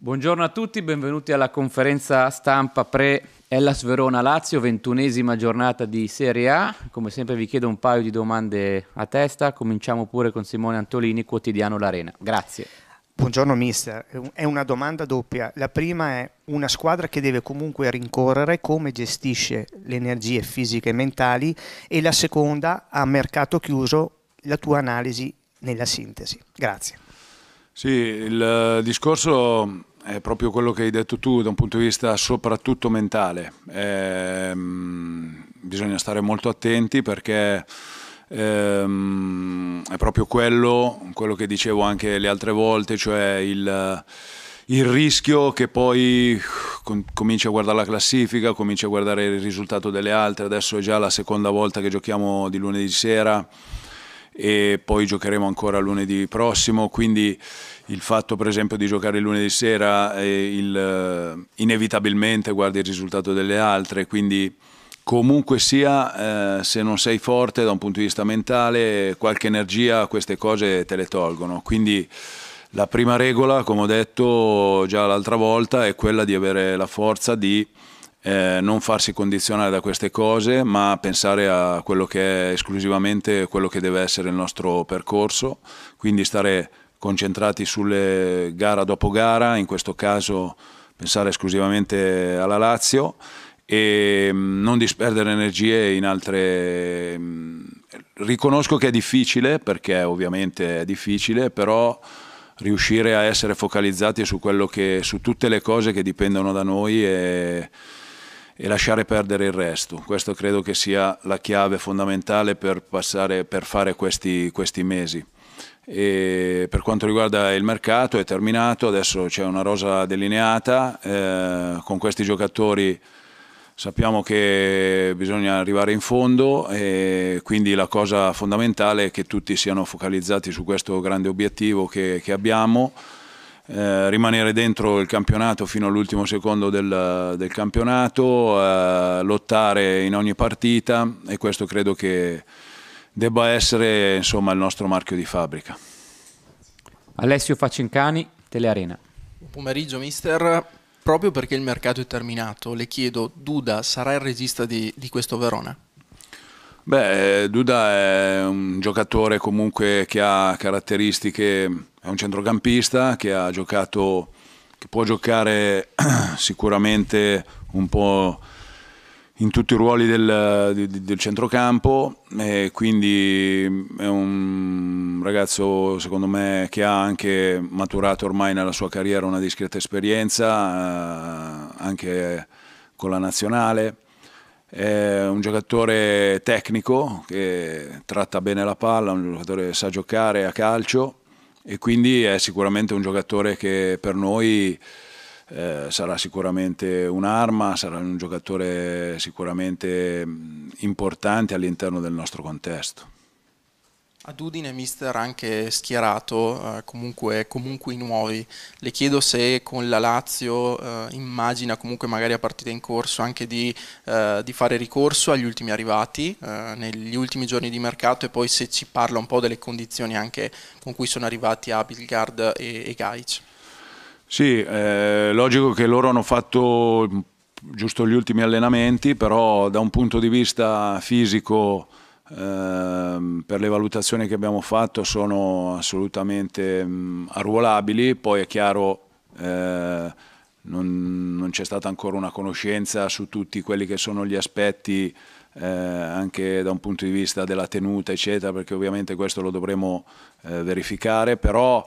Buongiorno a tutti, benvenuti alla conferenza stampa pre Ellas Verona Lazio, ventunesima giornata di Serie A. Come sempre vi chiedo un paio di domande a testa, cominciamo pure con Simone Antolini, quotidiano L'Arena. Grazie. Buongiorno mister, è una domanda doppia. La prima è una squadra che deve comunque rincorrere come gestisce le energie fisiche e mentali e la seconda a mercato chiuso la tua analisi nella sintesi. Grazie. Sì, il eh, discorso è proprio quello che hai detto tu da un punto di vista soprattutto mentale. Ehm, bisogna stare molto attenti perché ehm, è proprio quello, quello che dicevo anche le altre volte, cioè il il rischio che poi cominci a guardare la classifica, cominci a guardare il risultato delle altre, adesso è già la seconda volta che giochiamo di lunedì sera, e poi giocheremo ancora lunedì prossimo, quindi il fatto per esempio di giocare lunedì sera eh, il, eh, inevitabilmente guardi il risultato delle altre, quindi comunque sia eh, se non sei forte da un punto di vista mentale qualche energia queste cose te le tolgono, quindi la prima regola come ho detto già l'altra volta è quella di avere la forza di eh, non farsi condizionare da queste cose, ma pensare a quello che è esclusivamente quello che deve essere il nostro percorso, quindi stare concentrati sulle gara dopo gara, in questo caso pensare esclusivamente alla Lazio e mm, non disperdere energie in altre... Mm, riconosco che è difficile, perché ovviamente è difficile, però riuscire a essere focalizzati su, che, su tutte le cose che dipendono da noi e e lasciare perdere il resto. Questo credo che sia la chiave fondamentale per, passare, per fare questi, questi mesi. E per quanto riguarda il mercato è terminato, adesso c'è una rosa delineata, eh, con questi giocatori sappiamo che bisogna arrivare in fondo e quindi la cosa fondamentale è che tutti siano focalizzati su questo grande obiettivo che, che abbiamo. Eh, rimanere dentro il campionato fino all'ultimo secondo del, del campionato, eh, lottare in ogni partita e questo credo che debba essere insomma, il nostro marchio di fabbrica. Alessio Facincani, Telearena. Buon pomeriggio mister, proprio perché il mercato è terminato, le chiedo, Duda sarà il regista di, di questo Verona? Beh, Duda è un giocatore comunque che ha caratteristiche è un centrocampista che ha giocato, che può giocare sicuramente un po' in tutti i ruoli del, del, centrocampo e quindi è un ragazzo secondo me che ha anche maturato ormai nella sua carriera una discreta esperienza eh, anche con la nazionale è un giocatore tecnico che tratta bene la palla, un giocatore che sa giocare a calcio e quindi è sicuramente un giocatore che per noi eh, sarà sicuramente un'arma, sarà un giocatore sicuramente importante all'interno del nostro contesto. Ad Udine mister anche schierato, eh, comunque, comunque i nuovi. Le chiedo se con la Lazio eh, immagina comunque magari a partita in corso anche di, eh, di fare ricorso agli ultimi arrivati eh, negli ultimi giorni di mercato e poi se ci parla un po' delle condizioni anche con cui sono arrivati Abilgard e, e Gaic. Sì, è eh, logico che loro hanno fatto giusto gli ultimi allenamenti, però da un punto di vista fisico Ehm, per le valutazioni che abbiamo fatto sono assolutamente arruolabili, poi è chiaro eh, non, non c'è stata ancora una conoscenza su tutti quelli che sono gli aspetti eh, anche da un punto di vista della tenuta eccetera perché ovviamente questo lo dovremo eh, verificare però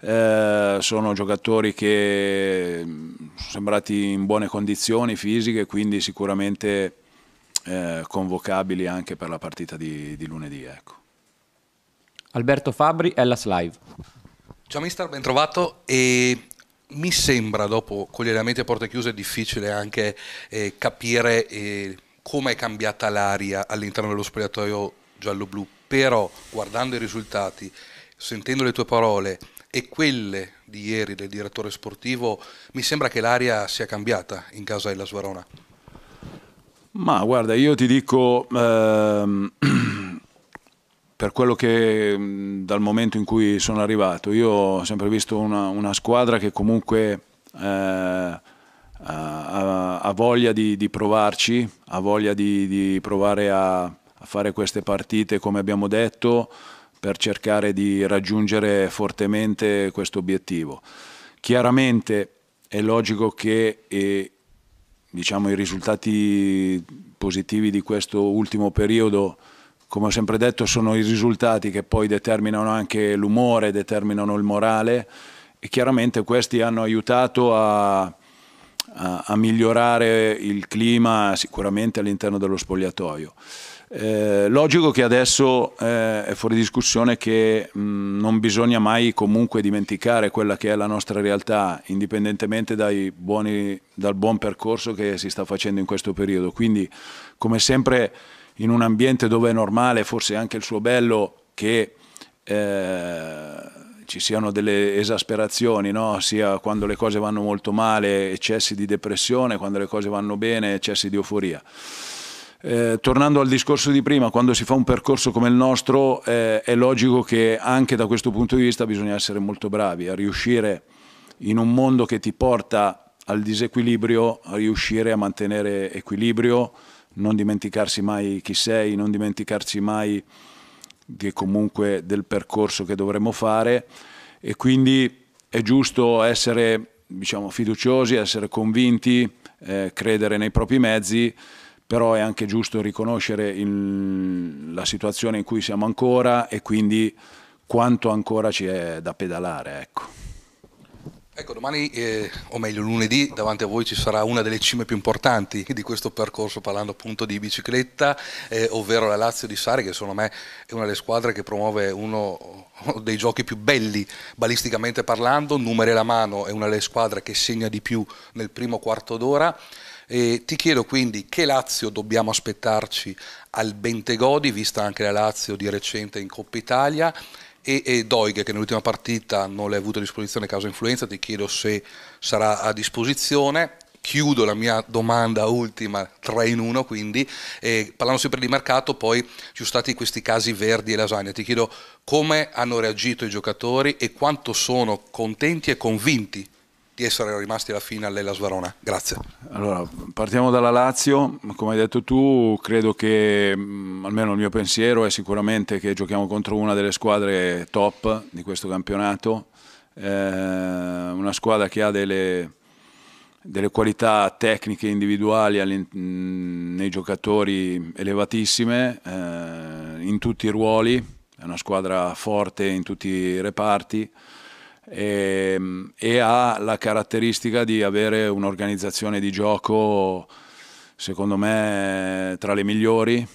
eh, sono giocatori che sono sembrati in buone condizioni fisiche quindi sicuramente eh, convocabili anche per la partita di, di lunedì. Ecco. Alberto Fabri, Ellas Live. Ciao mister, ben trovato e mi sembra dopo con gli allenamenti a porte chiuse difficile anche eh, capire eh, come è cambiata l'aria all'interno dello spogliatoio giallo-blu, però guardando i risultati, sentendo le tue parole e quelle di ieri del direttore sportivo, mi sembra che l'aria sia cambiata in casa della Suarona. Ma guarda, io ti dico, ehm, per quello che mm, dal momento in cui sono arrivato, io ho sempre visto una, una squadra che comunque eh, ha, ha, voglia di, di, provarci, ha voglia di, di provare a, a, fare queste partite, come abbiamo detto, per cercare di raggiungere fortemente questo obiettivo. Chiaramente è logico che eh, diciamo, i risultati positivi di questo ultimo periodo, come ho sempre detto, sono i risultati che poi determinano anche l'umore, determinano il morale e chiaramente questi hanno aiutato a, a, a migliorare il clima sicuramente all'interno dello spogliatoio. Eh, logico che adesso eh, è fuori discussione che mh, non bisogna mai comunque dimenticare quella che è la nostra realtà, indipendentemente buoni, dal buon percorso che si sta facendo in questo periodo. Quindi, come sempre, in un ambiente dove è normale, forse anche il suo bello, che eh, ci siano delle esasperazioni, no? sia quando le cose vanno molto male, eccessi di depressione, quando le cose vanno bene, eccessi di euforia. Eh, tornando al discorso di prima, quando si fa un percorso come il nostro eh, è logico che anche da questo punto di vista bisogna essere molto bravi a riuscire in un mondo che ti porta al disequilibrio, a riuscire a mantenere equilibrio, non dimenticarsi mai chi sei, non dimenticarsi mai che comunque del percorso che dovremmo fare e quindi è giusto essere diciamo, fiduciosi, essere convinti, eh, credere nei propri mezzi però è anche giusto riconoscere il, la situazione in cui siamo ancora e quindi quanto ancora ci è da pedalare. Ecco. Ecco, domani, eh, o meglio lunedì, davanti a voi ci sarà una delle cime più importanti di questo percorso, parlando appunto di bicicletta, eh, ovvero la Lazio di Sari, che secondo me è una delle squadre che promuove uno dei giochi più belli balisticamente parlando, numeri alla mano, è una delle squadre che segna di più nel primo quarto d'ora. E ti chiedo quindi che Lazio dobbiamo aspettarci al Bentegodi, vista anche la Lazio di recente in Coppa Italia e, e Doig che nell'ultima partita non l'hai avuto a disposizione a causa influenza, ti chiedo se sarà a disposizione. Chiudo la mia domanda ultima, 3 in 1 quindi, eh, parlando sempre di mercato, poi ci sono stati questi casi Verdi e Lasagna, ti chiedo come hanno reagito i giocatori e quanto sono contenti e convinti di essere rimasti alla fine all'Elas Verona. Grazie. Allora, partiamo dalla Lazio, come hai detto tu, credo che mm, almeno il mio pensiero è sicuramente che giochiamo contro una delle squadre top di questo campionato, eh, una squadra che ha delle, delle qualità tecniche individuali mm, nei giocatori elevatissime, eh, in tutti i ruoli, è una squadra forte in tutti i reparti e, ehm, e ha la caratteristica di avere un'organizzazione di gioco secondo me tra le migliori,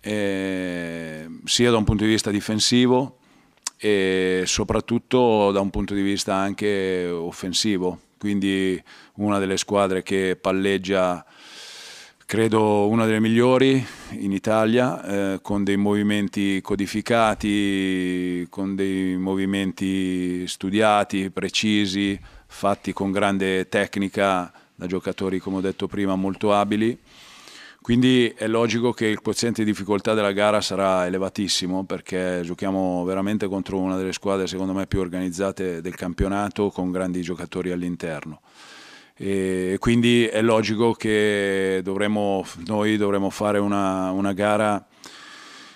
eh, sia da un punto di vista difensivo e soprattutto da un punto di vista anche offensivo. Quindi una delle squadre che palleggia credo una delle migliori in Italia, eh, con dei movimenti codificati, con dei movimenti studiati, precisi, fatti con grande tecnica da giocatori, come ho detto prima, molto abili. Quindi è logico che il quoziente di difficoltà della gara sarà elevatissimo perché giochiamo veramente contro una delle squadre secondo me più organizzate del campionato con grandi giocatori all'interno. E quindi è logico che dovremo, noi dovremo fare una, una gara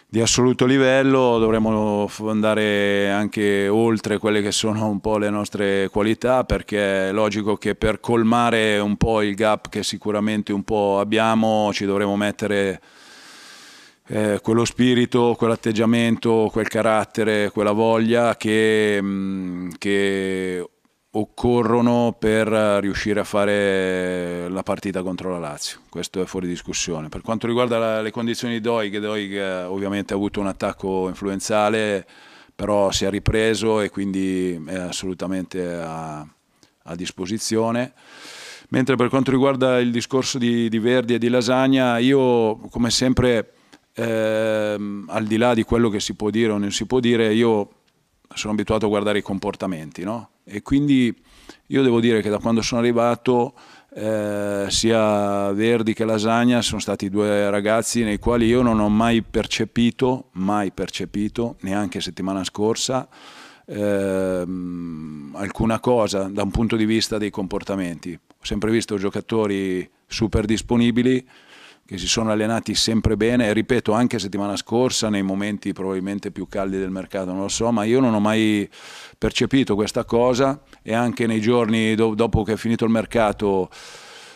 di assoluto livello, dovremmo andare anche oltre quelle che sono un po' le nostre qualità, perché è logico che per colmare un po' il gap che sicuramente un po' abbiamo, ci dovremo mettere eh, quello spirito, quell'atteggiamento, quel carattere, quella voglia che, che occorrono per eh, riuscire a fare la partita contro la Lazio, questo è fuori discussione. Per quanto riguarda la, le condizioni di Doig, Doig eh, ovviamente ha avuto un attacco influenzale, però si è ripreso e quindi è assolutamente a, a disposizione. Mentre per quanto riguarda il discorso di, di Verdi e di Lasagna, io come sempre, eh, al di là di quello che si può dire o non si può dire, io sono abituato a guardare i comportamenti, no? E quindi io devo dire che da quando sono arrivato eh, sia Verdi che Lasagna sono stati due ragazzi nei quali io non ho mai percepito, mai percepito, neanche settimana scorsa, ehm, alcuna cosa da un punto di vista dei comportamenti. Ho sempre visto giocatori super disponibili, che si sono allenati sempre bene, ripeto anche settimana scorsa nei momenti probabilmente più caldi del mercato, non lo so, ma io non ho mai percepito questa cosa e anche nei giorni do dopo che è finito il mercato,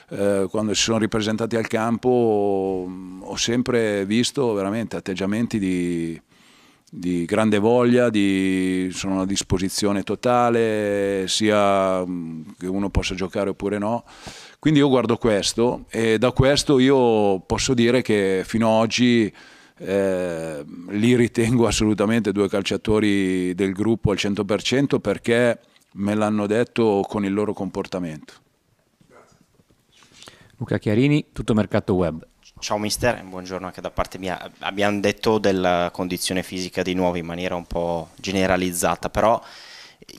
eh, quando si sono ripresentati al campo, mm, ho sempre visto veramente atteggiamenti di, di grande voglia, di, sono a disposizione totale, sia mm, che uno possa giocare oppure no. Quindi io guardo questo e da questo io posso dire che fino ad oggi eh, li ritengo assolutamente due calciatori del gruppo al 100% perché me l'hanno detto con il loro comportamento. Luca Chiarini, tutto mercato web. Ciao mister, buongiorno anche da parte mia. Abbiamo detto della condizione fisica di nuovo in maniera un po' generalizzata, però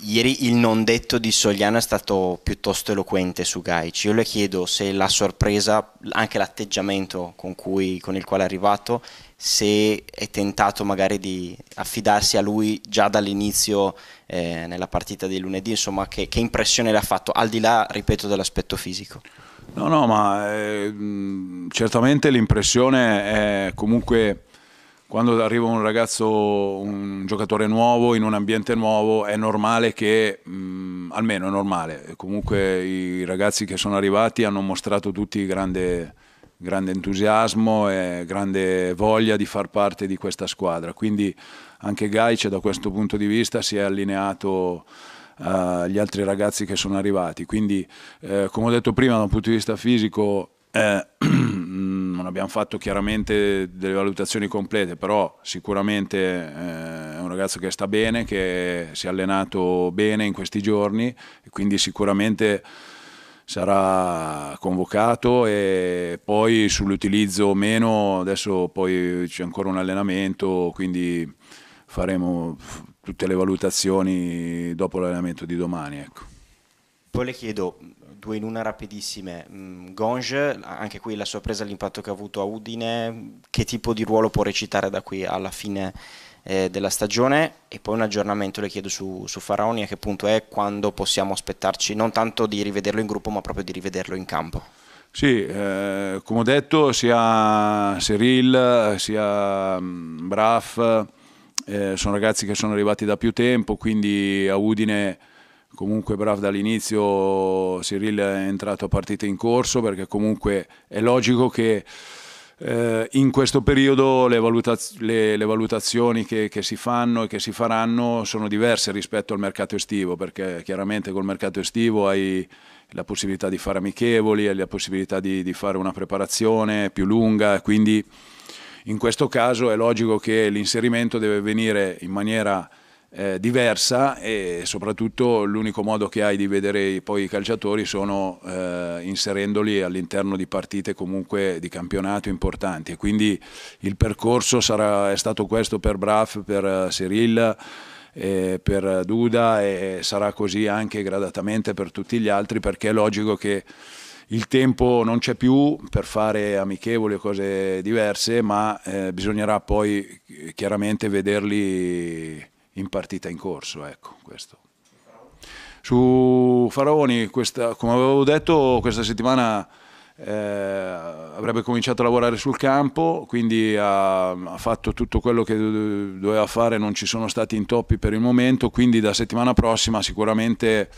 Ieri il non detto di Sogliano è stato piuttosto eloquente su Gaic. Io le chiedo se la sorpresa, anche l'atteggiamento con, cui, con il quale è arrivato, se è tentato magari di affidarsi a lui già dall'inizio eh, nella partita di lunedì, insomma, che, che impressione le ha fatto, al di là, ripeto, dell'aspetto fisico. No, no, ma eh, certamente l'impressione è comunque quando arriva un ragazzo, un giocatore nuovo in un ambiente nuovo, è normale che, mh, mm, almeno è normale, comunque i ragazzi che sono arrivati hanno mostrato tutti grande, grande, entusiasmo e grande voglia di far parte di questa squadra. Quindi anche Gaic da questo punto di vista si è allineato eh, agli altri ragazzi che sono arrivati. Quindi, eh, come ho detto prima, da un punto di vista fisico eh, non abbiamo fatto chiaramente delle valutazioni complete, però sicuramente eh, è un ragazzo che sta bene, che si è allenato bene in questi giorni e quindi sicuramente sarà convocato e poi sull'utilizzo o meno, adesso poi c'è ancora un allenamento, quindi faremo tutte le valutazioni dopo l'allenamento di domani. Ecco. Poi le chiedo due in una rapidissime. Mm, Gonge, anche qui la sorpresa l'impatto che ha avuto a Udine, che tipo di ruolo può recitare da qui alla fine eh, della stagione? E poi un aggiornamento le chiedo su, su Faraoni, a che punto è, quando possiamo aspettarci non tanto di rivederlo in gruppo ma proprio di rivederlo in campo? Sì, eh, come ho detto, sia Cyril sia mm, Braff eh, sono ragazzi che sono arrivati da più tempo, quindi a Udine comunque Brav dall'inizio Cyril è entrato a partita in corso perché comunque è logico che eh, in questo periodo le, valutaz le, le valutazioni che, che, si fanno e che si faranno sono diverse rispetto al mercato estivo perché chiaramente col mercato estivo hai la possibilità di fare amichevoli, hai la possibilità di, di fare una preparazione più lunga, quindi in questo caso è logico che l'inserimento deve venire in maniera eh, diversa e soprattutto l'unico modo che hai di vedere poi i calciatori sono eh, inserendoli all'interno di partite comunque di campionato importanti e quindi il percorso sarà, è stato questo per Braff, per eh, Cyril, eh, per Duda e sarà così anche gradatamente per tutti gli altri perché è logico che il tempo non c'è più per fare amichevoli o cose diverse, ma eh, bisognerà poi chiaramente vederli in partita in corso, ecco questo. Su Faraoni, questa, come avevo detto, questa settimana eh, avrebbe cominciato a lavorare sul campo, quindi ha, ha fatto tutto quello che doveva fare, non ci sono stati intoppi per il momento, quindi da settimana prossima sicuramente...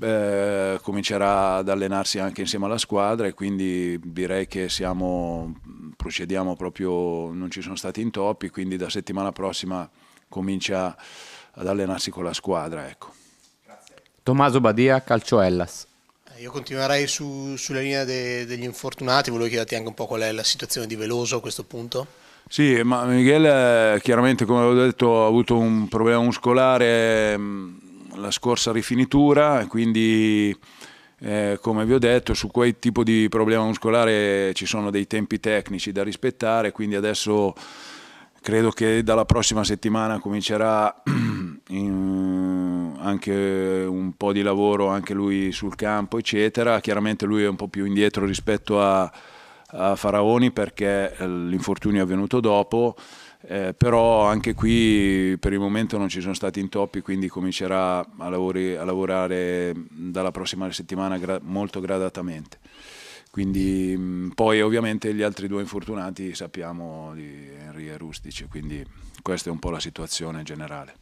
Eh, comincerà ad allenarsi anche insieme alla squadra e quindi direi che siamo, procediamo proprio, non ci sono stati intoppi, quindi da settimana prossima comincia ad allenarsi con la squadra. Ecco. Tommaso Badia, Calcio Ellas. Eh, io continuerei su, sulla linea de, degli infortunati, volevo chiederti anche un po' qual è la situazione di Veloso a questo punto. Sì, ma Miguel eh, chiaramente come avevo detto ha avuto un problema muscolare mm, la scorsa rifinitura, quindi eh, come vi ho detto su quel tipo di problema muscolare ci sono dei tempi tecnici da rispettare, quindi adesso credo che dalla prossima settimana comincerà anche un po' di lavoro anche lui sul campo eccetera chiaramente lui è un po' più indietro rispetto a, a Faraoni perché eh, l'infortunio è avvenuto dopo eh, però anche qui per il momento non ci sono stati intoppi quindi comincerà a, lavori, a lavorare dalla prossima settimana gra molto gradatamente quindi mm, poi ovviamente gli altri due infortunati sappiamo di Henry e quindi questa è un po' la situazione generale.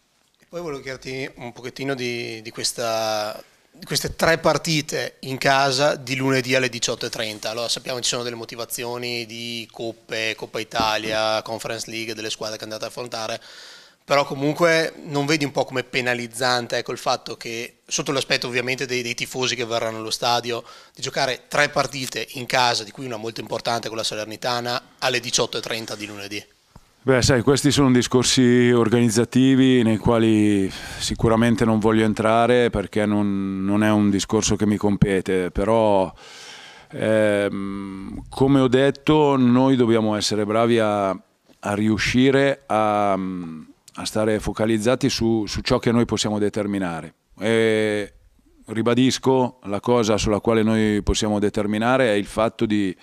Poi volevo chiederti un pochettino di, di, questa, di queste tre partite in casa di lunedì alle 18.30. Allora sappiamo che ci sono delle motivazioni di coppe, Coppa Italia, Conference League, delle squadre che andate ad affrontare, però comunque non vedi un po' come penalizzante ecco, il fatto che, sotto l'aspetto ovviamente dei, dei, tifosi che verranno allo stadio, di giocare tre partite in casa, di cui una molto importante con la Salernitana, alle 18.30 di lunedì? Beh, sai, questi sono discorsi organizzativi nei quali sicuramente non voglio entrare perché non, non è un discorso che mi compete, però ehm, come ho detto noi dobbiamo essere bravi a, a riuscire a, a, stare focalizzati su, su, ciò che noi possiamo determinare. E ribadisco, la cosa sulla quale noi possiamo determinare è il fatto di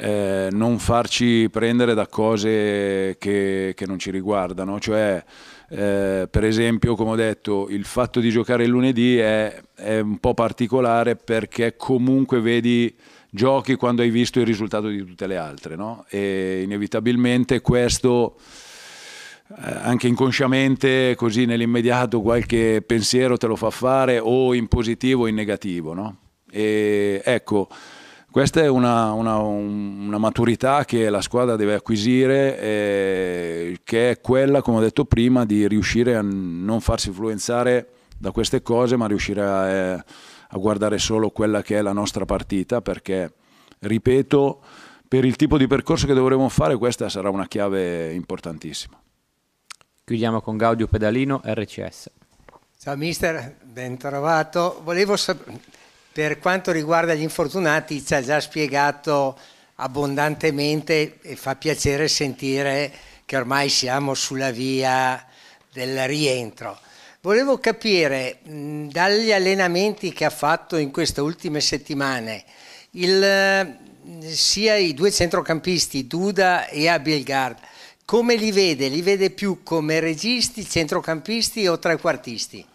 eh, non farci prendere da cose che, che non ci riguardano, cioè eh, per esempio come ho detto il fatto di giocare il lunedì è, è un po' particolare perché comunque vedi giochi quando hai visto il risultato di tutte le altre no? e inevitabilmente questo eh, anche inconsciamente, così nell'immediato, qualche pensiero te lo fa fare o in positivo o in negativo. No? E, ecco, questa è una, una, una, maturità che la squadra deve acquisire, eh, che è quella, come ho detto prima, di riuscire a non farsi influenzare da queste cose, ma riuscire a, eh, a guardare solo quella che è la nostra partita, perché, ripeto, per il tipo di percorso che dovremo fare questa sarà una chiave importantissima. Chiudiamo con Gaudio Pedalino, RCS. Ciao mister, ben trovato. Volevo sapere per quanto riguarda gli infortunati ci ha già spiegato abbondantemente e fa piacere sentire che ormai siamo sulla via del rientro. Volevo capire dagli allenamenti che ha fatto in queste ultime settimane il, sia i due centrocampisti Duda e Abilgard, come li vede? Li vede più come registi, centrocampisti o trequartisti?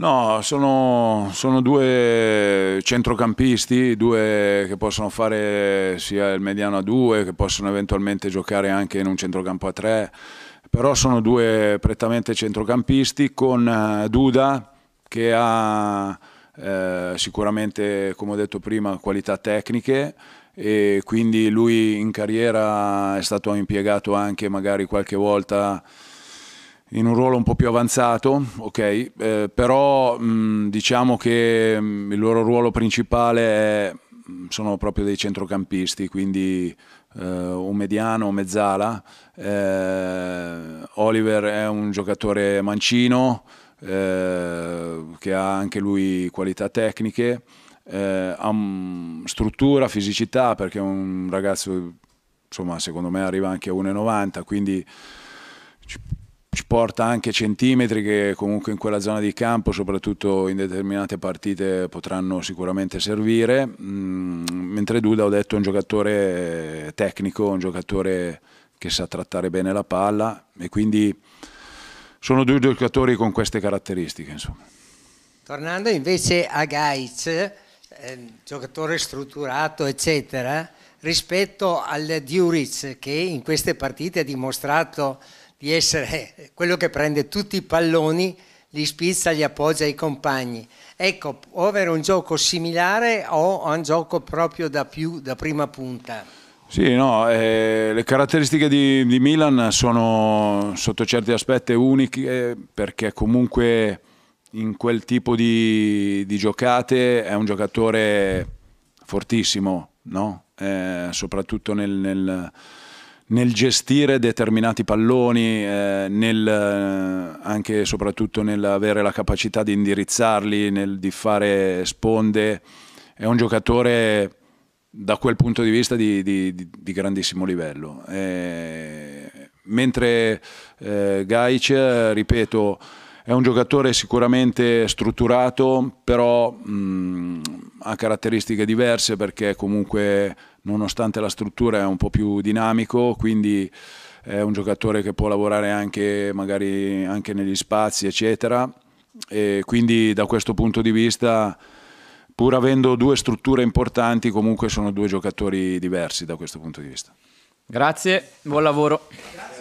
No, sono, sono, due centrocampisti, due che possono fare sia il mediano a due, che possono eventualmente giocare anche in un centrocampo a tre, però sono due prettamente centrocampisti con eh, Duda che ha eh, sicuramente, come ho detto prima, qualità tecniche e quindi lui in carriera è stato impiegato anche magari qualche volta in un ruolo un po' più avanzato, ok, eh, però mh, diciamo che mh, il loro ruolo principale è, sono proprio dei centrocampisti, quindi eh, un mediano, mezzala. Eh, Oliver è un giocatore mancino eh, che ha anche lui qualità tecniche, eh, ha struttura, fisicità, perché è un ragazzo, insomma, secondo me arriva anche a 1,90, quindi ci porta anche centimetri che comunque in quella zona di campo, soprattutto in determinate partite, potranno sicuramente servire. Mm, mentre Duda, ho detto, è un giocatore tecnico, un giocatore che sa trattare bene la palla e quindi sono due giocatori con queste caratteristiche. Insomma. Tornando invece a Gaiz, eh, giocatore strutturato, eccetera, rispetto al Diuric che in queste partite ha dimostrato di essere eh, quello che prende tutti i palloni, li spizza, li appoggia ai compagni. Ecco, può avere un gioco similare o un gioco proprio da, più, da prima punta? Sì, no, eh, le caratteristiche di, di, Milan sono sotto certi aspetti uniche perché comunque in quel tipo di, di giocate è un giocatore fortissimo, no? eh, soprattutto nel, nel nel gestire determinati palloni, eh, nel, eh, anche e soprattutto nell'avere la capacità di indirizzarli, nel, di fare sponde. È un giocatore da quel punto di vista di, di, di grandissimo livello. Eh, mentre eh, Gaic, ripeto, è un giocatore sicuramente strutturato, però mh, mm, ha caratteristiche diverse perché comunque nonostante la struttura è un po' più dinamico, quindi è un giocatore che può lavorare anche magari anche negli spazi, eccetera. E quindi da questo punto di vista, pur avendo due strutture importanti, comunque sono due giocatori diversi da questo punto di vista. Grazie, buon lavoro.